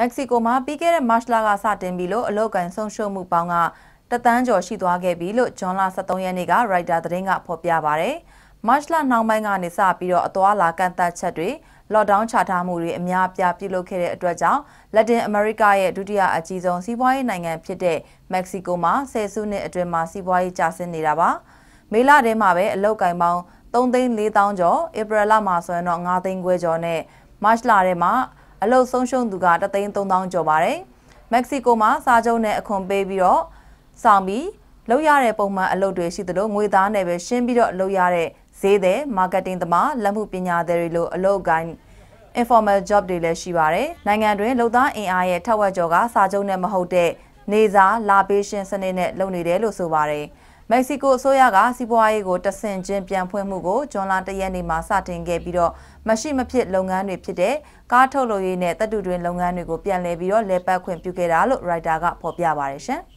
မက္ကဆီကိုမှာပြီးခဲ့တဲ့မတ်လကစတင်ပြီးလို့အလောက်ကန်ဆုံးရှုံးမှုပေါင်းကတသန်းကျော်ရှိသွားခဲ့ပြီလို့ဂျွန်လ23ရက်နေ့ကရိုက်တာသတင်းကဖော်ပြပါဗျ။မတ်လနောက်ပိုင်းကနေစပြီးတော့အသွာလာကန့်သတ်ချက်တွေလော့ဒေါင်းချထားမှုတွေအများအပြားပြုလုပ်ခဲ့တဲ့အတွက်ကြောင့်လက်တင်အမေရိကရဲ့ဒုတိယအကြီးဆုံးစီးပွားရေးနိုင်ငံဖြစ်တဲ့မက္ကဆီကိုမှာဆယ်စုနှစ်အတွင်းမှာစီးပွားရေးကျဆင်းနေတာပါ။မေလထဲမှာပဲအလောက်ကန်ပေါင်း3သိန်း4တောင်းကျော်ဧပြီလမှာဆိုရင်တော့9သိန်းခွဲကျော်နဲ့မတ်လထဲမှာအလုတ်ဆုံးရှုံးသူက13000ကျော်ပါတယ်။မက္ကဆီကိုမှာစာချုပ်နဲ့အခွန်ပေးပြီးတော့ဆောင်ပြီးလောက်ရတဲ့ပုံမှန်အလုပ်တွေရှိသလိုငွေသားနဲ့ပဲရှင်းပြီးတော့လုပ်ရတဲ့ဈေးသည် marketing သမားလက်မှုပညာသည်တွေလိုအလုပ်ကိုင်း informal job တွေလည်းရှိပါတယ်။နိုင်ငံတွင်လုပ်သားအင်အားရဲ့ထက်ဝက်ကျော်ကစာချုပ်နဲ့မဟုတ်တဲ့နေစာလာပေးရှင်စနစ်နဲ့လုပ်နေတယ်လို့ဆိုပါတယ်။မက္ကဆီကိုအစိုးရကစီးပွားရေးကိုတဆင့်ချင်းပြန်ဖွင့်မှုကိုဇွန်လ၁ရက်နေ့မှာစတင်ခဲ့ပြီးတော့မရှိမဖြစ်လုပ်ငန်းတွေဖြစ်တဲ့ကားထုတ်လုပ်ရေးနဲ့တပ်တူတွင်လုပ်ငန်းတွေကိုပြန်လည်ပြီးတော့လဲပတ်ခွင့်ပြုခဲ့တာလို့ရိုက်တာကဖော်ပြပါရရှင်။